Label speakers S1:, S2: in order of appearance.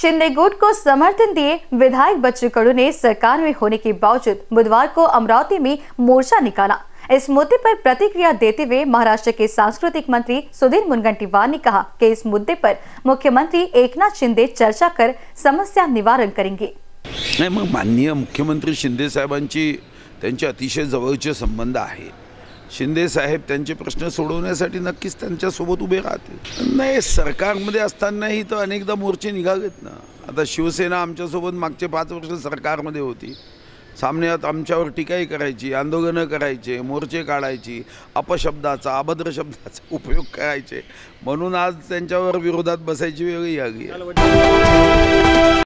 S1: शिंदे गुट को समर्थन दिए विधायक बच्चू कड़ू ने सरकार में होने के बावजूद बुधवार को अमरावती में मोर्चा निकाला इस मुद्दे पर प्रतिक्रिया देते हुए महाराष्ट्र के सांस्कृतिक मंत्री सुधीर मुनगंटीवार ने कहा कि इस मुद्दे पर मुख्यमंत्री एकनाथ शिंदे चर्चा कर समस्या निवारण करेंगे
S2: माननीय मुख्यमंत्री शिंदे साहब अतिशय जवर संबंध है शिंदे साहेब त्यांचे प्रश्न सोडवण्यासाठी नक्कीच त्यांच्यासोबत उभे राहतील नाही सरकारमध्ये असतानाही तर अनेकदा मोर्चे निघालेत ना आता शिवसेना आमच्यासोबत मागचे पाच वर्ष सरकारमध्ये होती सामन्यात आमच्यावर टीकाही करायची आंदोलनं करायचे मोर्चे काढायची अपशब्दाचा अभद्र शब्दाचा उपयोग करायचे म्हणून आज त्यांच्यावर विरोधात बसायची वेगळी आली